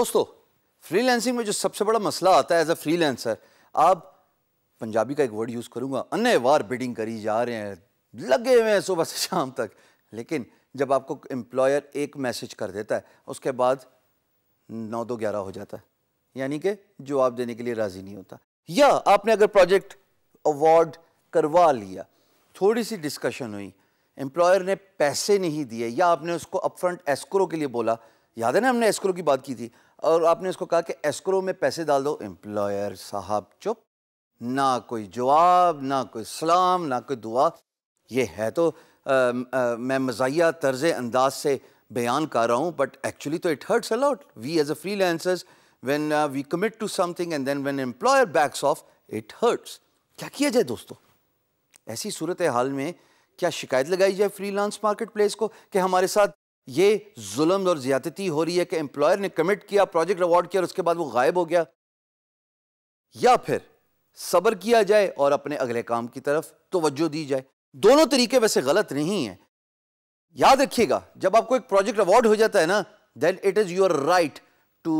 दोस्तों फ्रीलैंसिंग में जो सबसे बड़ा मसला आता है एज अ फ्रीलैंसर आप पंजाबी का एक वर्ड यूज़ करूँगा अन्य बिडिंग करी जा रहे हैं लगे हुए हैं सुबह से शाम तक लेकिन जब आपको एम्प्लॉयर एक मैसेज कर देता है उसके बाद नौ दो ग्यारह हो जाता है यानी कि जवाब देने के लिए राज़ी नहीं होता या आपने अगर प्रोजेक्ट अवार्ड करवा लिया थोड़ी सी डिस्कशन हुई एम्प्लॉयर ने पैसे नहीं दिए या आपने उसको अपफ्रंट एस्क्रो के लिए बोला याद है ना हमने एस्क्रो की बात की थी और आपने उसको कहा कि एस्क्रो में पैसे डाल दो एम्प्लॉयर साहब चुप ना कोई जवाब ना कोई सलाम ना कोई दुआ ये है तो आ, आ, मैं मजाया तर्ज अंदाज से बयान कर रहा हूँ बट एक्चुअली तो it hurts a lot we as a freelancers when we commit to something and then when employer backs off it hurts क्या किया जाए दोस्तों ऐसी सूरत हाल में क्या शिकायत लगाई जाए फ्री लांस मार्केट प्लेस को कि हमारे साथ ये जुल्म और ज्यादती हो रही है कि एम्प्लॉयर ने कमिट किया प्रोजेक्ट अवार्ड किया और उसके बाद वो गायब हो गया या फिर सब्र किया जाए और अपने अगले काम की तरफ तोज्जो दी जाए दोनों तरीके वैसे गलत नहीं है याद रखिएगा जब आपको एक प्रोजेक्ट अवार्ड हो जाता है ना then it is your right to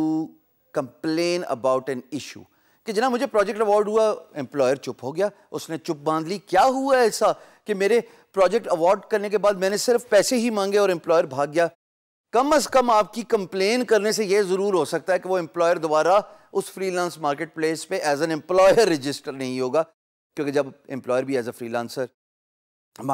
complain about an issue कि जना मुझे प्रोजेक्ट अवार्ड हुआ एम्प्लॉयर चुप हो गया उसने चुप बांध ली क्या हुआ ऐसा कि मेरे प्रोजेक्ट अवार्ड करने के बाद मैंने सिर्फ पैसे ही मांगे और एम्प्लॉयर भाग गया कम अज कम आपकी कंप्लेन करने से यह जरूर हो सकता है कि वो एम्प्लॉयर दोबारा उस फ्रीलांस मार्केट प्लेस पे एज एन एम्प्लॉयर रजिस्टर नहीं होगा क्योंकि जब एम्प्लॉयर भी as a freelancer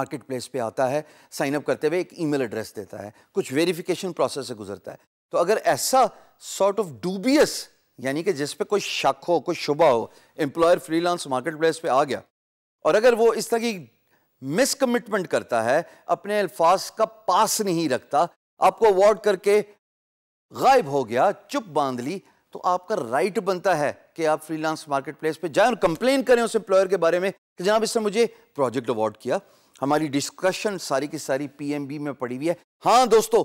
market place पे आता है साइनअप करते हुए एक ईमेल एड्रेस देता है कुछ वेरिफिकेशन प्रोसेस से गुजरता है तो अगर ऐसा सॉर्ट ऑफ डूबियस यानी कि जिस पे कोई शक हो कोई शुबा हो एम्प्लॉयर फ्रीलांस मार्केट प्लेस पे आ गया और अगर वो इस तरह की मिसकमिटमेंट करता है अपने अल्फाज का पास नहीं रखता आपको अवॉर्ड करके गायब हो गया चुप बांध ली तो आपका राइट बनता है कि आप फ्रीलांस मार्केट प्लेस पर जाएं और कंप्लेन करें उस एम्प्लॉयर के बारे में कि जनाब इसने मुझे प्रोजेक्ट अवार्ड किया हमारी डिस्कशन सारी की सारी पीएमबी में पड़ी हुई है हाँ दोस्तों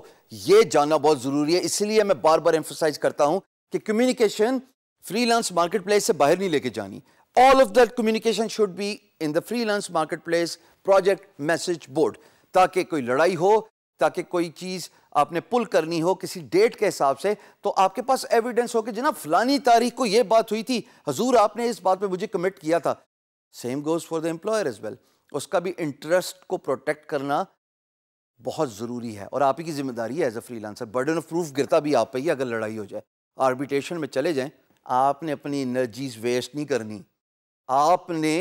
ये जानना बहुत ज़रूरी है इसलिए मैं बार बार एम्फोसाइज करता हूं कि कम्युनिकेशन फ्रीलांस मार्केटप्लेस से बाहर नहीं लेके जानी all of that communication should be in the freelance marketplace project message board ताकि कोई लड़ाई हो ताकि कोई चीज़ आपने पुल करनी हो किसी डेट के हिसाब से तो आपके पास एविडेंस हो कि जना फलानी तारीख को यह बात हुई थी हजूर आपने इस बात पर मुझे कमिट किया था same goes for the employer as well उसका भी इंटरेस्ट को प्रोटेक्ट करना बहुत ज़रूरी है और आप ही की जिम्मेदारी है as a freelancer burden of proof गिरता भी आप पे ही अगर लड़ाई हो जाए आर्बिटेशन में चले जाएं आपने अपनी एनर्जीज वेस्ट नहीं करनी आपने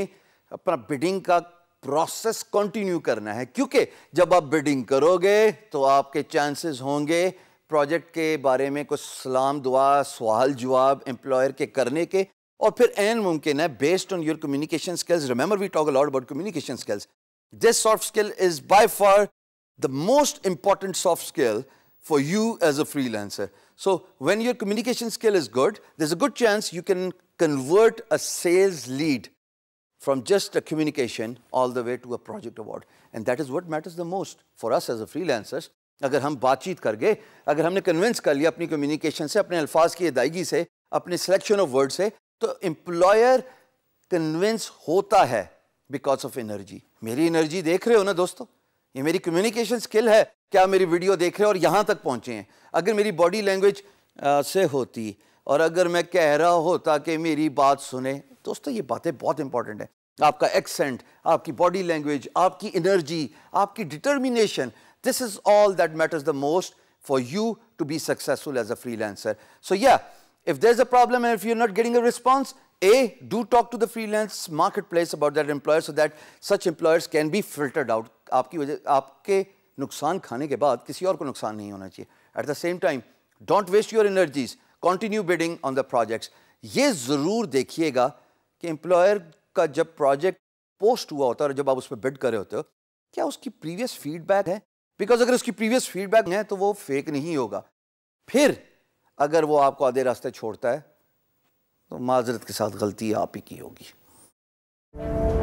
अपना बिडिंग का प्रोसेस कंटिन्यू करना है क्योंकि जब आप बिडिंग करोगे तो आपके चांसेस होंगे प्रोजेक्ट के बारे में कुछ सलाम दुआ सवाल जवाब एम्प्लॉयर के करने के और फिर एन मुमकिन है based on your communication skills remember we talk aloud about communication skills this soft skill is by far the most important soft skill for you as a freelancer So when your communication skill is good, there's a good chance you can convert a sales lead from just a communication all the way to a project award. And that is what matters the most for us as a freelancers. अगर हम बातचीत कर गए अगर हमने convince कर लिया अपनी कम्युनिकेशन से अपने अल्फाज की अदायगी से अपने सिलेक्शन ऑफ वर्ड से तो एम्प्लॉयर कन्विंस होता है बिकॉज ऑफ एनर्जी मेरी एनर्जी देख रहे हो ना दोस्तों ये मेरी कम्युनिकेशन स्किल है क्या मेरी वीडियो देख रहे हैं और यहाँ तक पहुँचे हैं अगर मेरी बॉडी लैंग्वेज से होती और अगर मैं कह रहा होता कि मेरी बात सुने दोस्तों ये बातें बहुत इंपॉर्टेंट है आपका एक्सेंट आपकी बॉडी लैंग्वेज आपकी एनर्जी आपकी determination this is all that matters the most you to be successful as a a freelancer. So या if there's a problem and you you're not getting a response A, do talk to the freelance marketplace about that employer so that such employers can be filtered out. आपकी वजह आपके नुकसान खाने के बाद किसी और को नुकसान नहीं होना चाहिए at the same time don't waste your energies continue bidding on the projects ये ज़रूर देखिएगा कि एम्प्लॉयर का जब प्रोजेक्ट पोस्ट हुआ होता है और जब आप उस पर बिड कर रहे होते हो क्या उसकी प्रीवियस फीडबैक है बिकॉज अगर उसकी प्रीवियस फीडबैक है तो वो फेक नहीं होगा फिर अगर वो आपको आधे रास्ते छोड़ता है तो माजरत के साथ गलती आप ही की होगी